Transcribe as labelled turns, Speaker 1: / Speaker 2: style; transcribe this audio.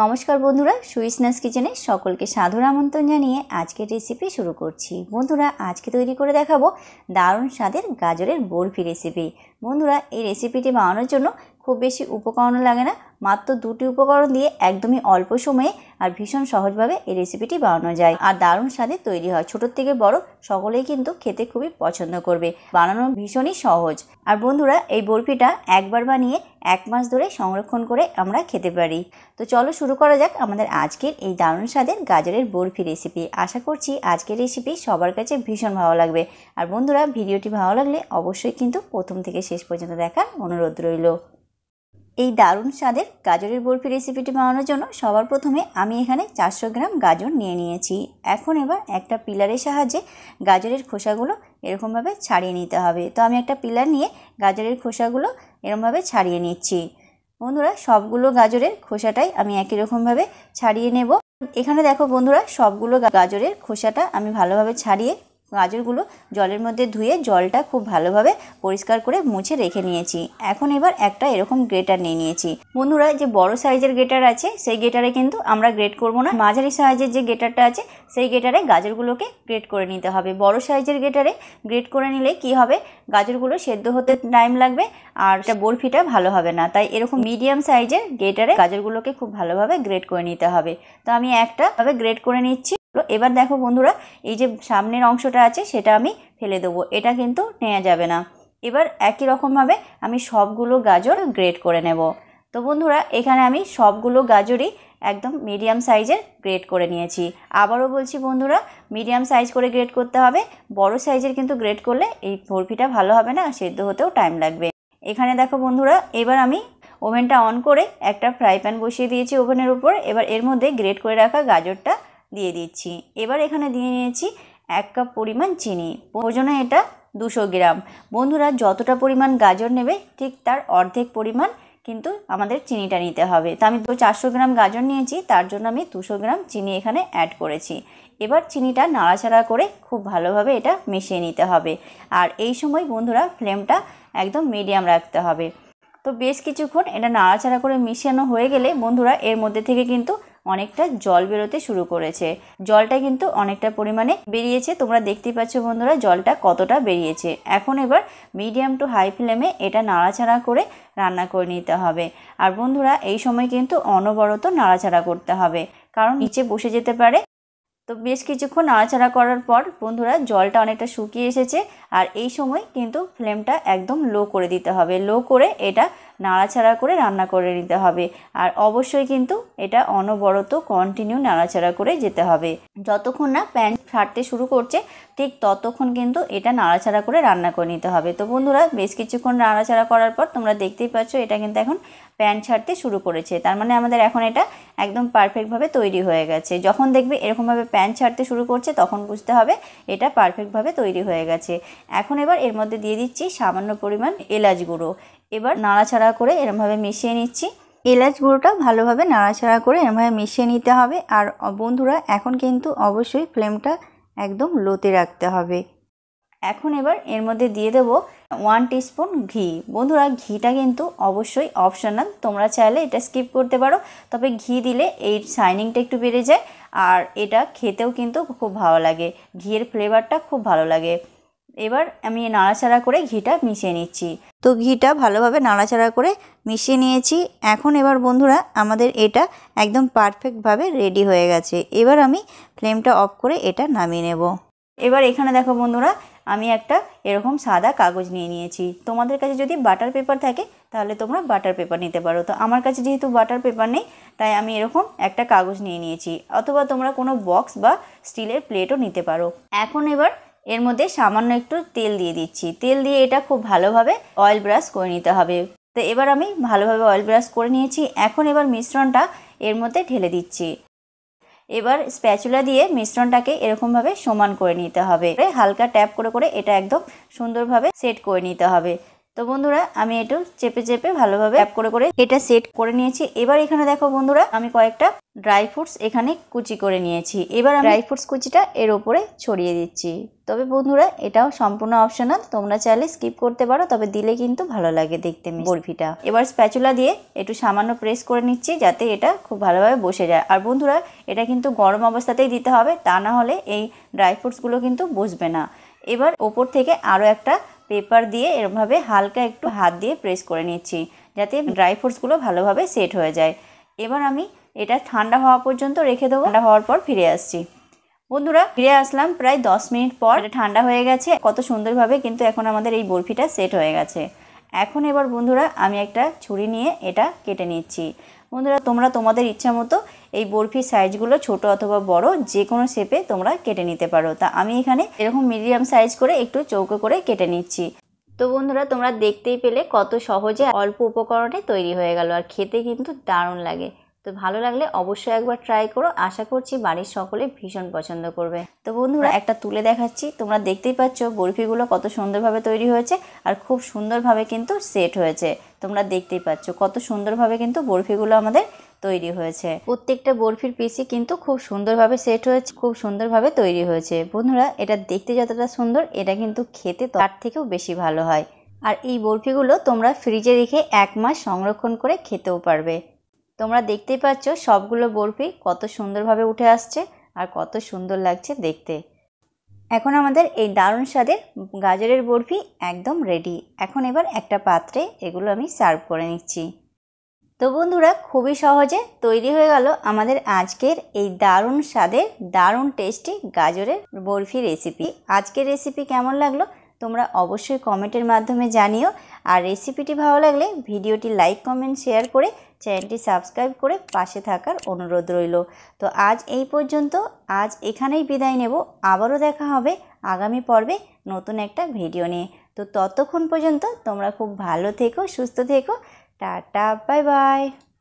Speaker 1: নমস্কার বন্ধুরা সুইসনাস কিচেনে সকলকে সাধুর আমন্ত্রণ জানিয়ে আজকের রেসিপি শুরু করছি বন্ধুরা আজকে তৈরি করে দেখাবো দারুণ স্বাদের গাজরের বরফি রেসিপি বন্ধুরা এই রেসিপিটি বানানোর জন্য খুব বেশি উপকরণ লাগে না মাত্র দুটি উপকরণ দিয়ে একদমই অল্প সময়ে আর ভীষণ সহজভাবে এই রেসিপিটি বানানো যায় আর দারুণ স্বাদে তৈরি হয় ছোটোর থেকে বড় সকলেই কিন্তু খেতে খুবই পছন্দ করবে বানানো ভীষণই সহজ আর বন্ধুরা এই বরফিটা একবার বানিয়ে এক মাস ধরে সংরক্ষণ করে আমরা খেতে পারি তো চলো শুরু করা যাক আমাদের আজকের এই দারুণ স্বাদের গাজরের বরফি রেসিপি আশা করছি আজকের রেসিপি সবার কাছে ভীষণ ভালো লাগবে আর বন্ধুরা ভিডিওটি ভালো লাগলে অবশ্যই কিন্তু প্রথম থেকে শেষ পর্যন্ত দেখার অনুরোধ রইল এই দারুণ স্বাদের গাজরের বরফি রেসিপিটি বানানোর জন্য সবার প্রথমে আমি এখানে চারশো গ্রাম গাজর নিয়ে নিয়েছি এখন এবার একটা পিলারের সাহায্যে গাজরের খোসাগুলো এরকমভাবে ছাড়িয়ে নিতে হবে তো আমি একটা পিলার নিয়ে গাজরের খোসাগুলো এরকমভাবে ছাড়িয়ে নিচ্ছি বন্ধুরা সবগুলো গাজরের খোসাটাই আমি একই রকমভাবে ছাড়িয়ে নেব এখানে দেখো বন্ধুরা সবগুলো গাজরের খোসাটা আমি ভালোভাবে ছাড়িয়ে গাজরগুলো জলের মধ্যে ধুয়ে জলটা খুব ভালোভাবে পরিষ্কার করে মুছে রেখে নিয়েছি এখন এবার একটা এরকম গ্রেটার নিয়ে নিয়েছি বন্ধুরা যে বড় সাইজের গ্রেটার আছে সেই গ্রেটারে কিন্তু আমরা গ্রেট করব না মাঝারি সাইজের যে গ্রেটারটা আছে সেই গ্রেটারে গাজরগুলোকে গ্রেট করে নিতে হবে বড় সাইজের গ্রেটারে গ্রেট করে নিলে কি হবে গাজরগুলো সেদ্ধ হতে টাইম লাগবে আর এটা বরফিটা ভালো হবে না তাই এরকম মিডিয়াম সাইজের গ্রেটারে গাজরগুলোকে খুব ভালোভাবে গ্রেট করে নিতে হবে তো আমি একটা ভাবে গ্রেট করে নিচ্ছি তো এবার দেখো বন্ধুরা এই যে সামনের অংশটা আছে সেটা আমি ফেলে দেবো এটা কিন্তু নেওয়া যাবে না এবার একই রকমভাবে আমি সবগুলো গাজর গ্রেড করে নেব তো বন্ধুরা এখানে আমি সবগুলো গাজরই একদম মিডিয়াম সাইজের গ্রেড করে নিয়েছি আবারও বলছি বন্ধুরা মিডিয়াম সাইজ করে গ্রেড করতে হবে বড় সাইজের কিন্তু গ্রেড করলে এই বরফিটা ভালো হবে না সেদ্ধ হতেও টাইম লাগবে এখানে দেখো বন্ধুরা এবার আমি ওভেনটা অন করে একটা ফ্রাই প্যান বসিয়ে দিয়েছি ওভেনের উপর এবার এর মধ্যে গ্রেড করে রাখা গাজরটা দিয়ে দিচ্ছি এবার এখানে দিয়ে নিয়েছি এক কাপ পরিমাণ চিনি ওজনে এটা দুশো গ্রাম বন্ধুরা যতটা পরিমাণ গাজর নেবে ঠিক তার অর্ধেক পরিমাণ কিন্তু আমাদের চিনিটা নিতে হবে তো আমি তো চারশো গ্রাম গাজর নিয়েছি তার জন্য আমি দুশো গ্রাম চিনি এখানে অ্যাড করেছি এবার চিনিটা নাড়াচাড়া করে খুব ভালোভাবে এটা মিশিয়ে নিতে হবে আর এই সময় বন্ধুরা ফ্লেমটা একদম মিডিয়াম রাখতে হবে তো বেশ কিছুক্ষণ এটা নাড়াচাড়া করে মিশানো হয়ে গেলে বন্ধুরা এর মধ্যে থেকে কিন্তু অনেকটা জল বেরোতে শুরু করেছে জলটা কিন্তু অনেকটা পরিমাণে বেরিয়েছে তোমরা দেখতে পাচ্ছ বন্ধুরা জলটা কতটা বেরিয়েছে এখন এবার মিডিয়াম টু হাই ফ্লেমে এটা নাড়াছাড়া করে রান্না করে নিতে হবে আর বন্ধুরা এই সময় কিন্তু অনবরত নাড়াছাড়া করতে হবে কারণ নিচে বসে যেতে পারে তো বেশ কিছুক্ষণ নাড়াছাড়া করার পর বন্ধুরা জলটা অনেকটা শুকিয়ে এসেছে আর এই সময় কিন্তু ফ্লেমটা একদম লো করে দিতে হবে লো করে এটা নাড়াচাড়া করে রান্না করে নিতে হবে আর অবশ্যই কিন্তু এটা অনবরত কন্টিনিউ নাড়াচাড়া করে যেতে হবে যতক্ষণ না প্যান ফাটতে শুরু করছে ঠিক ততক্ষণ কিন্তু এটা নাড়াচাড়া করে রান্না করে নিতে হবে তো বন্ধুরা বেশ কিছুক্ষণ নাড়াচাড়া করার পর তোমরা দেখতেই পাচ্ছ এটা কিন্তু এখন প্যান ছাড়তে শুরু করেছে তার মানে আমাদের এখন এটা একদম পারফেক্টভাবে তৈরি হয়ে গেছে যখন দেখবে এরকমভাবে প্যান ছাড়তে শুরু করছে তখন বুঝতে হবে এটা পারফেক্টভাবে তৈরি হয়ে গেছে এখন এবার এর মধ্যে দিয়ে দিচ্ছি সামান্য পরিমাণ এলাচ গুঁড়ো এবার নাড়াচাড়া করে এরমভাবে মিশিয়ে নিচ্ছি এলাচ গুঁড়োটা ভালোভাবে নাড়াচাড়া করে এরমভাবে মিশিয়ে নিতে হবে আর বন্ধুরা এখন কিন্তু অবশ্যই ফ্লেমটা একদম লোতে রাখতে হবে এখন এবার এর মধ্যে দিয়ে দেবো ওয়ান টিস্পুন ঘি বন্ধুরা ঘিটা কিন্তু অবশ্যই অপশনাল তোমরা চাইলে এটা স্কিপ করতে পারো তবে ঘি দিলে এই শাইনিংটা একটু বেড়ে যায় আর এটা খেতেও কিন্তু খুব ভালো লাগে ঘিয়ের ফ্লেভারটা খুব ভালো লাগে এবার আমি নাড়াচাড়া করে ঘিটা মিশিয়ে নিচ্ছি তো ঘিটা ভালোভাবে নাড়াচাড়া করে মিশিয়ে নিয়েছি এখন এবার বন্ধুরা আমাদের এটা একদম পারফেক্টভাবে রেডি হয়ে গেছে এবার আমি ফ্লেমটা অফ করে এটা নামিয়ে নেব এবার এখানে দেখো বন্ধুরা আমি একটা এরকম সাদা কাগজ নিয়ে নিয়েছি তোমাদের কাছে যদি বাটার পেপার থাকে তাহলে তোমরা বাটার পেপার নিতে পারো তো আমার কাছে যেহেতু বাটার পেপার নেই তাই আমি এরকম একটা কাগজ নিয়ে নিয়েছি অথবা তোমরা কোনো বক্স বা স্টিলের প্লেটও নিতে পারো এখন এবার এর মধ্যে সামান্য একটু তেল দিয়ে দিচ্ছি তেল দিয়ে এটা খুব ভালোভাবে অয়েল ব্রাশ করে নিতে হবে তো এবার আমি ভালোভাবে অয়েল ব্রাশ করে নিয়েছি এখন এবার মিশ্রণটা এর মধ্যে ঢেলে দিচ্ছি এবার স্প্যাচুলা দিয়ে মিশ্রণটাকে এরকমভাবে সমান করে নিতে হবে হালকা ট্যাপ করে করে এটা একদম সুন্দরভাবে সেট করে নিতে হবে তো বন্ধুরা আমি একটু চেপে চেপে ভালোভাবে অ্যাপ করে করে এটা সেট করে নিয়েছি এবার এখানে দেখো বন্ধুরা আমি কয়েকটা ড্রাই ফ্রুটস এখানে কুচি করে নিয়েছি এবার ড্রাই ফ্রুটস কুচিটা এর ওপরে ছড়িয়ে দিচ্ছি তবে বন্ধুরা এটাও সম্পূর্ণ অপশনাল তোমরা চাইলে স্কিপ করতে পারো তবে দিলে কিন্তু ভালো লাগে দেখতে বরফিটা এবার স্প্যাচুলা দিয়ে একটু সামান্য প্রেস করে নিচ্ছি যাতে এটা খুব ভালোভাবে বসে যায় আর বন্ধুরা এটা কিন্তু গরম অবস্থাতেই দিতে হবে তা না হলে এই ড্রাই ফ্রুটসগুলো কিন্তু বসবে না এবার ওপর থেকে আরও একটা পেপার দিয়ে এরমভাবে হালকা একটু হাত দিয়ে প্রেস করে নিচ্ছি যাতে ড্রাই ফ্রুটসগুলো ভালোভাবে সেট হয়ে যায় এবার আমি এটা ঠান্ডা হওয়া পর্যন্ত রেখে দেবো ঠান্ডা হওয়ার পর ফিরে আসছি বন্ধুরা ফিরে আসলাম প্রায় দশ মিনিট পর ঠান্ডা হয়ে গেছে কত সুন্দরভাবে কিন্তু এখন আমাদের এই বরফিটা সেট হয়ে গেছে এখন এবার বন্ধুরা আমি একটা ছুরি নিয়ে এটা কেটে নিচ্ছি বন্ধুরা তোমরা তোমাদের ইচ্ছা মতো এই বরফির সাইজগুলো ছোট অথবা বড় যে কোনো শেপে তোমরা কেটে নিতে পারো তা আমি এখানে এরকম মিডিয়াম সাইজ করে একটু চৌকো করে কেটে নিচ্ছি তো বন্ধুরা তোমরা দেখতেই পেলে কত সহজে অল্প উপকরণে তৈরি হয়ে গেল আর খেতে কিন্তু দারুণ লাগে তো ভালো লাগলে অবশ্যই একবার ট্রাই করো আশা করছি বাড়ির সকলে ভীষণ পছন্দ করবে তো বন্ধুরা একটা তুলে দেখাচ্ছি তোমরা দেখতেই পাচ্ছ বরফিগুলো কত সুন্দরভাবে তৈরি হয়েছে আর খুব সুন্দরভাবে কিন্তু সেট হয়েছে তোমরা দেখতেই পাচ্ছ কত সুন্দরভাবে কিন্তু বরফিগুলো আমাদের তৈরি হয়েছে প্রত্যেকটা বরফির পিসি কিন্তু খুব সুন্দরভাবে সেট হয়েছে খুব সুন্দরভাবে তৈরি হয়েছে বন্ধুরা এটা দেখতে যতটা সুন্দর এটা কিন্তু খেতে তার থেকেও বেশি ভালো হয় আর এই বরফিগুলো তোমরা ফ্রিজে রেখে এক মাস সংরক্ষণ করে খেতেও পারবে তোমরা দেখতেই পাচ্ছ সবগুলো বরফি কত সুন্দরভাবে উঠে আসছে আর কত সুন্দর লাগছে দেখতে এখন আমাদের এই দারুণ স্বাদের গাজরের বরফি একদম রেডি এখন এবার একটা পাত্রে এগুলো আমি সার্ভ করে নিচ্ছি তো বন্ধুরা খুবই সহজে তৈরি হয়ে গেল আমাদের আজকের এই দারুণ স্বাদের দারুণ টেস্টি গাজরের বরফি রেসিপি আজকের রেসিপি কেমন লাগলো তোমরা অবশ্যই কমেন্টের মাধ্যমে জানিও আর রেসিপিটি ভালো লাগলে ভিডিওটি লাইক কমেন্ট শেয়ার করে চ্যানেলটি সাবস্ক্রাইব করে পাশে থাকার অনুরোধ রইল তো আজ এই পর্যন্ত আজ এখানেই বিদায় নেব আবারও দেখা হবে আগামী পর্বে নতুন একটা ভিডিও নিয়ে তো ততক্ষণ পর্যন্ত তোমরা খুব ভালো থেকো সুস্থ থেকো টাটা বাই বাই